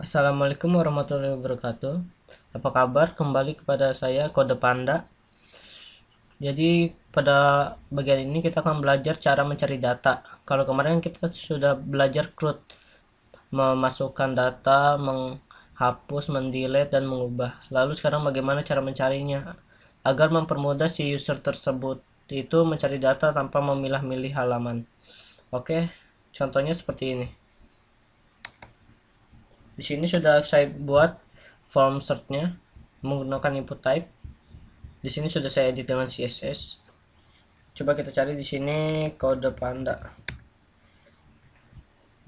Assalamualaikum warahmatullahi wabarakatuh. Apa kabar? Kembali kepada saya Kode Panda. Jadi pada bagian ini kita akan belajar cara mencari data. Kalau kemarin kita sudah belajar CRUD, memasukkan data, menghapus, mendelete dan mengubah. Lalu sekarang bagaimana cara mencarinya? Agar mempermudah si user tersebut itu mencari data tanpa memilah-milih halaman. Oke, contohnya seperti ini di sini sudah saya buat form searchnya menggunakan input type di sini sudah saya edit dengan CSS coba kita cari di sini kode panda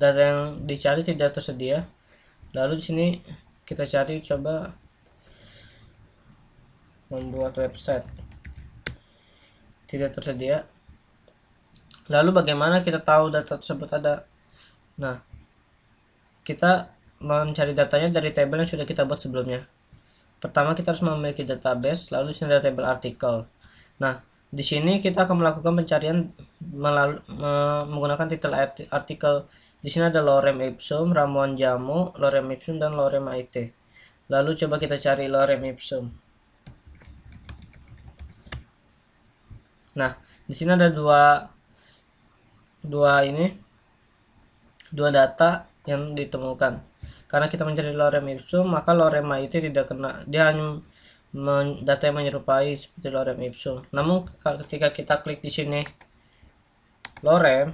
data yang dicari tidak tersedia lalu di sini kita cari coba membuat website tidak tersedia lalu bagaimana kita tahu data tersebut ada nah kita mencari datanya dari table yang sudah kita buat sebelumnya. Pertama kita harus memiliki database, lalu di sini ada table artikel. Nah, di sini kita akan melakukan pencarian melalui, me, menggunakan titel artikel. Di sini ada lorem ipsum, ramuan jamu, lorem ipsum dan lorem it. Lalu coba kita cari lorem ipsum. Nah, di sini ada dua dua ini dua data yang ditemukan karena kita mencari lorem ipsum, maka lorem itu tidak kena. Dia hanya men, data yang menyerupai seperti lorem ipsum. Namun ketika kita klik di sini lorem,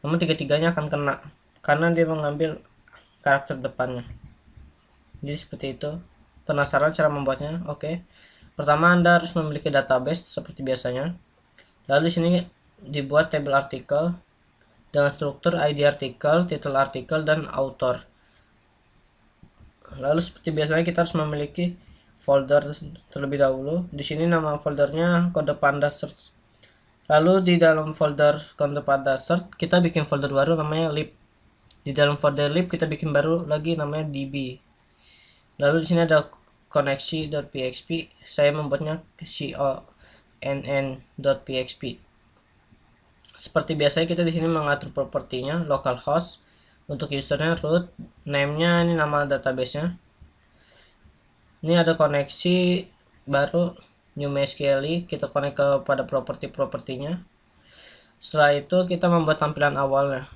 namun tiga-tiganya akan kena karena dia mengambil karakter depannya. Jadi seperti itu. Penasaran cara membuatnya? Oke. Pertama Anda harus memiliki database seperti biasanya. Lalu sini dibuat table artikel dengan struktur ID artikel, title artikel, dan author. Lalu seperti biasanya kita harus memiliki folder terlebih dahulu. Di sini nama foldernya kode panda search. Lalu di dalam folder kode panda search kita bikin folder baru namanya lib. Di dalam folder lib kita bikin baru lagi namanya db. Lalu di sini ada koneksi.php. Saya membuatnya conn.php seperti biasanya kita di sini mengatur propertinya localhost untuk usernya root namenya ini nama database nya ini ada koneksi baru new MySQL kita connect kepada properti-propertinya setelah itu kita membuat tampilan awalnya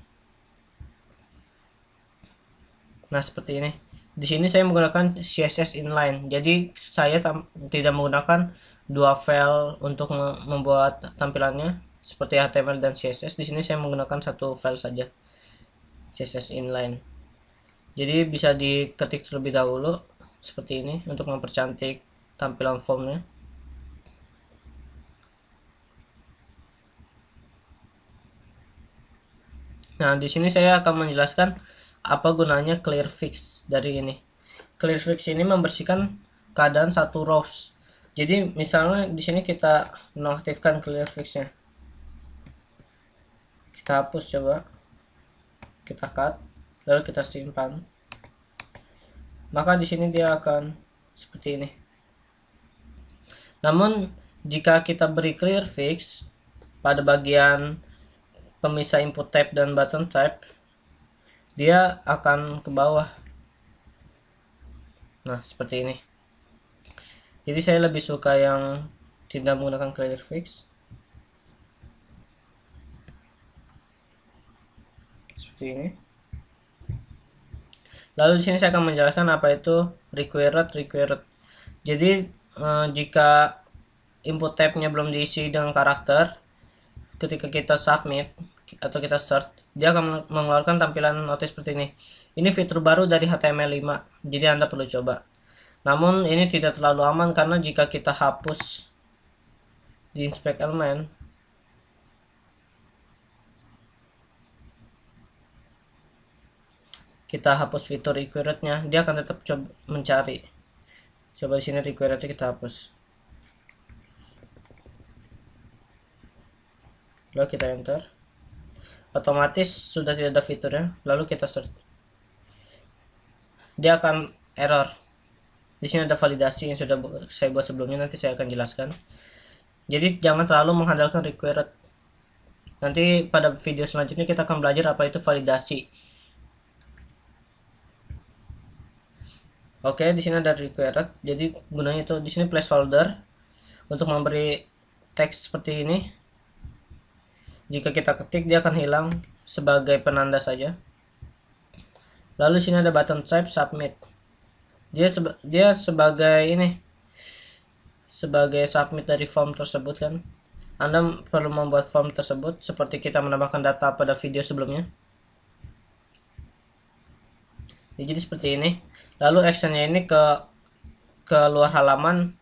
nah seperti ini di sini saya menggunakan CSS inline jadi saya tidak menggunakan dua file untuk membuat tampilannya seperti HTML dan CSS di sini saya menggunakan satu file saja CSS inline jadi bisa diketik terlebih dahulu seperti ini untuk mempercantik tampilan formnya Nah, di sini saya akan menjelaskan apa gunanya clear fix dari ini. Clear fix ini membersihkan keadaan satu rows. Jadi, misalnya di sini kita nonaktifkan clear fixnya kita hapus coba kita cut lalu kita simpan maka di sini dia akan seperti ini namun jika kita beri clear fix pada bagian pemisah input type dan button type dia akan ke bawah nah seperti ini jadi saya lebih suka yang tidak menggunakan clear fix seperti ini lalu di sini saya akan menjelaskan apa itu required required jadi eh, jika input tabnya belum diisi dengan karakter ketika kita submit atau kita search dia akan mengeluarkan tampilan notice seperti ini ini fitur baru dari HTML5 jadi anda perlu coba namun ini tidak terlalu aman karena jika kita hapus di inspect element kita hapus fitur requirednya dia akan tetap coba mencari coba di sini requirednya kita hapus lalu kita enter otomatis sudah tidak ada fiturnya lalu kita search dia akan error di sini ada validasi yang sudah saya buat sebelumnya nanti saya akan jelaskan jadi jangan terlalu mengandalkan required nanti pada video selanjutnya kita akan belajar apa itu validasi Oke, di sini ada required. Jadi gunanya itu di sini placeholder untuk memberi teks seperti ini. Jika kita ketik dia akan hilang sebagai penanda saja. Lalu sini ada button type submit. Dia seba dia sebagai ini sebagai submit dari form tersebut kan. Anda perlu membuat form tersebut seperti kita menambahkan data pada video sebelumnya ya, jadi seperti ini lalu actionnya ini ke ke luar halaman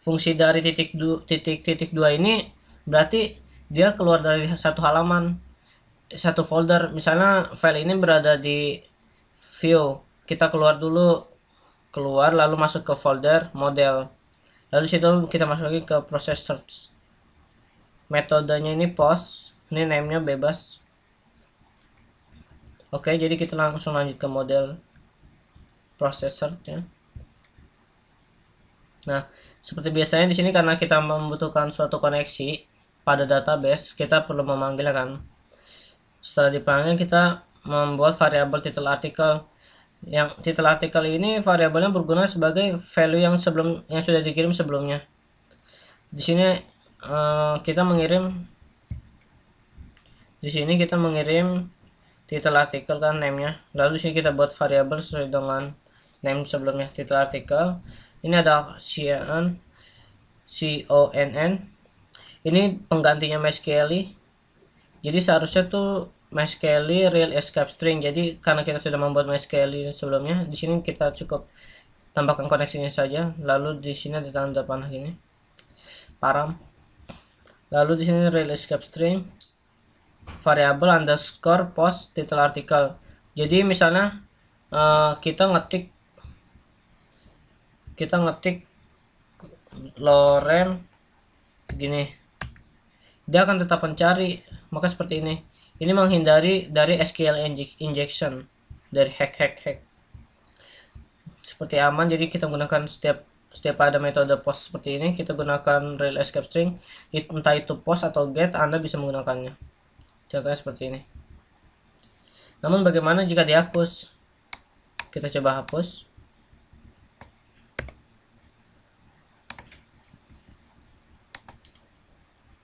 fungsi dari titik du, titik titik dua ini berarti dia keluar dari satu halaman satu folder misalnya file ini berada di view kita keluar dulu keluar lalu masuk ke folder model lalu situ kita masuk lagi ke proses search metodenya ini post ini namenya bebas oke jadi kita langsung lanjut ke model prosesornya. Nah, seperti biasanya di sini karena kita membutuhkan suatu koneksi pada database, kita perlu memanggil kan. Setelah dipanggil kita membuat variabel title artikel yang title artikel ini variabelnya berguna sebagai value yang sebelum yang sudah dikirim sebelumnya. Di sini uh, kita mengirim di sini kita mengirim title artikel kan name-nya. Lalu di sini kita buat variabel sesuai dengan name sebelumnya titel artikel ini ada CNN CONN ini penggantinya Mas Kelly jadi seharusnya tuh Mas Kelly real escape string jadi karena kita sudah membuat Mas Kelly sebelumnya di sini kita cukup tambahkan koneksinya saja lalu di sini ada tanda panah gini param lalu di sini real escape string variable underscore post title artikel jadi misalnya uh, kita ngetik kita ngetik lorem gini dia akan tetap mencari maka seperti ini ini menghindari dari SQL injection dari hack hack hack seperti aman jadi kita gunakan setiap setiap ada metode post seperti ini kita gunakan real escape string It, entah itu post atau get anda bisa menggunakannya contohnya seperti ini namun bagaimana jika dihapus kita coba hapus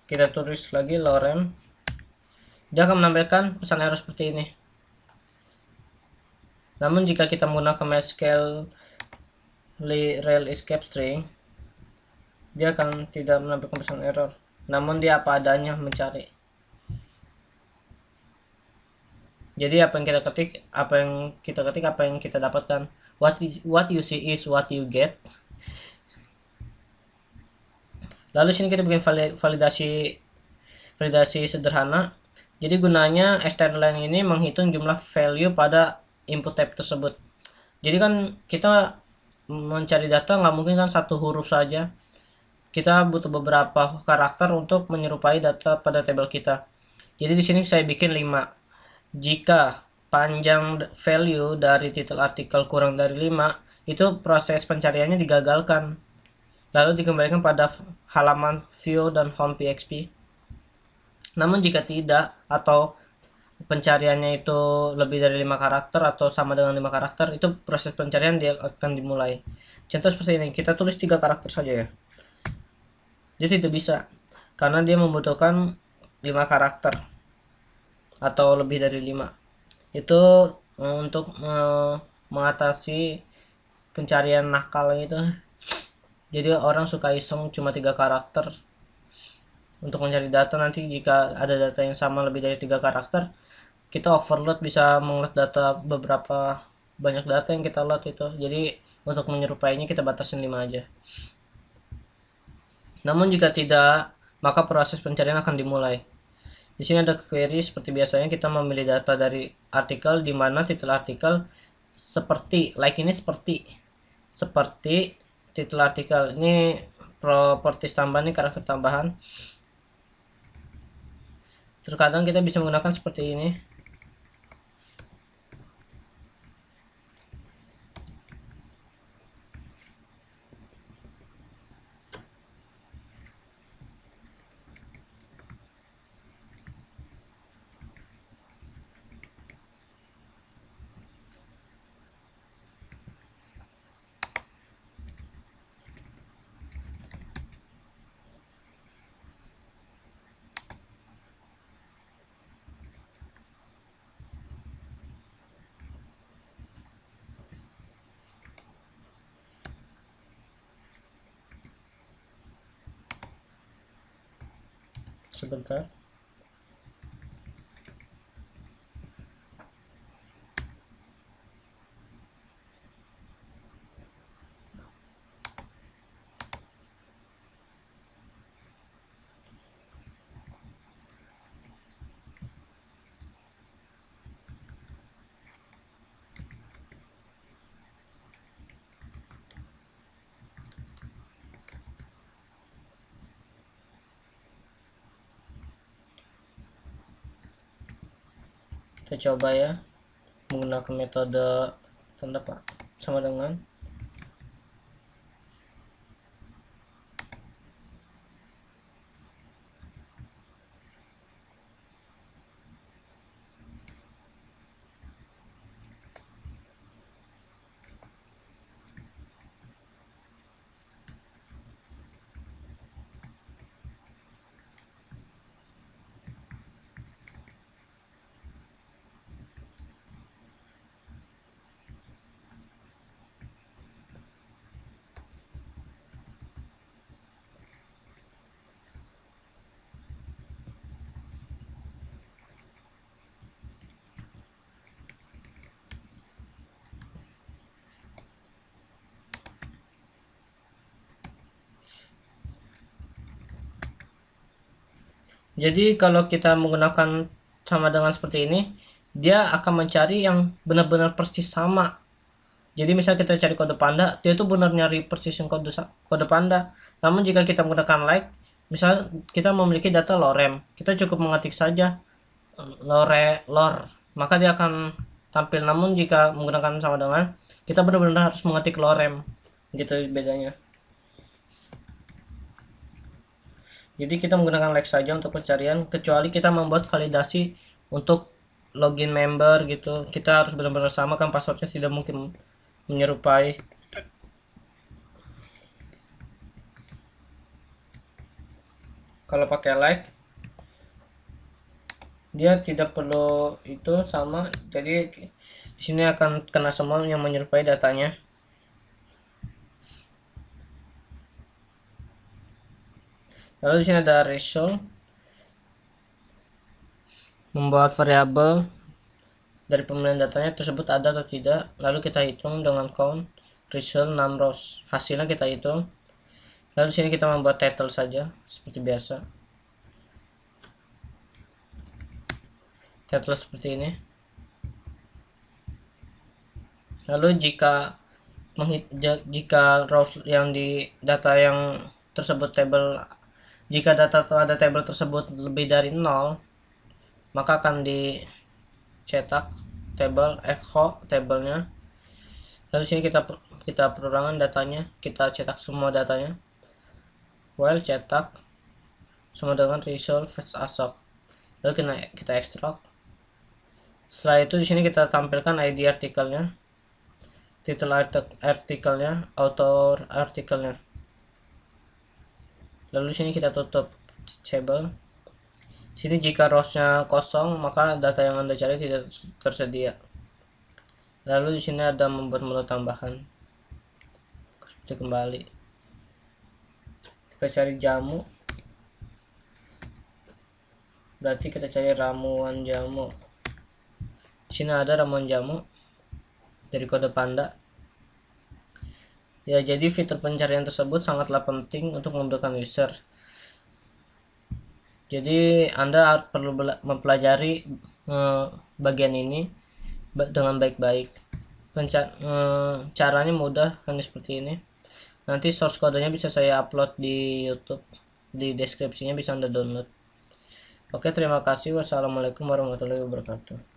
kita tulis lagi lorem dia akan menampilkan pesan error seperti ini namun jika kita menggunakan MySQL Rail escape string dia akan tidak menampilkan pesan error namun dia apa adanya mencari jadi apa yang kita ketik apa yang kita ketik apa yang kita dapatkan what is, what you see is what you get lalu sini kita bikin validasi validasi sederhana jadi gunanya extend external ini menghitung jumlah value pada input type tersebut jadi kan kita mencari data nggak mungkin kan satu huruf saja kita butuh beberapa karakter untuk menyerupai data pada tabel kita jadi di sini saya bikin 5 jika panjang value dari titel artikel kurang dari 5 itu proses pencariannya digagalkan lalu dikembalikan pada halaman view dan home PXP. Namun jika tidak atau pencariannya itu lebih dari lima karakter atau sama dengan lima karakter itu proses pencarian dia akan dimulai contoh seperti ini kita tulis tiga karakter saja ya dia tidak bisa karena dia membutuhkan lima karakter atau lebih dari lima itu eh, untuk eh, mengatasi pencarian nakal itu jadi orang suka iseng cuma tiga karakter untuk mencari data nanti jika ada data yang sama lebih dari tiga karakter kita overload bisa mengelot data beberapa banyak data yang kita load itu jadi untuk menyerupainya kita batasin 5 aja namun jika tidak maka proses pencarian akan dimulai di sini ada query seperti biasanya kita memilih data dari artikel di mana titel artikel seperti like ini seperti seperti title artikel ini properti tambahan ini karakter tambahan terkadang kita bisa menggunakan seperti ini simple that. kita coba ya menggunakan metode tanda pak sama dengan jadi kalau kita menggunakan sama dengan seperti ini dia akan mencari yang benar-benar persis sama jadi misal kita cari kode panda dia tuh benar nyari persis yang kode kode panda namun jika kita menggunakan like misal kita memiliki data lorem kita cukup mengetik saja eh, lore lor maka dia akan tampil namun jika menggunakan sama dengan kita benar-benar harus mengetik lorem gitu bedanya Jadi kita menggunakan like saja untuk pencarian kecuali kita membuat validasi untuk login member gitu. Kita harus benar-benar sama kan passwordnya tidak mungkin menyerupai. Kalau pakai like dia tidak perlu itu sama jadi di sini akan kena semua yang menyerupai datanya lalu di sini ada result membuat variabel dari pemilihan datanya tersebut ada atau tidak lalu kita hitung dengan count result num rows hasilnya kita hitung lalu sini kita membuat title saja seperti biasa title seperti ini lalu jika jika rows yang di data yang tersebut table jika data pada table tersebut lebih dari nol, maka akan dicetak table echo tablenya. Lalu sini kita kita perurangan datanya, kita cetak semua datanya. While cetak sama dengan result asok. Lalu kita kita extract. Setelah itu di sini kita tampilkan ID artikelnya, title artikelnya, author artikelnya lalu sini kita tutup table sini jika rowsnya kosong maka data yang anda cari tidak tersedia lalu di sini ada membuat menu tambahan seperti kembali kita cari jamu berarti kita cari ramuan jamu sini ada ramuan jamu dari kode panda Ya, jadi fitur pencarian tersebut sangatlah penting untuk memudahkan user. Jadi, Anda perlu mempelajari eh, bagian ini dengan baik-baik. Eh, caranya mudah, hanya seperti ini. Nanti source kodenya bisa saya upload di YouTube. Di deskripsinya bisa Anda download. Oke, terima kasih. Wassalamualaikum warahmatullahi wabarakatuh.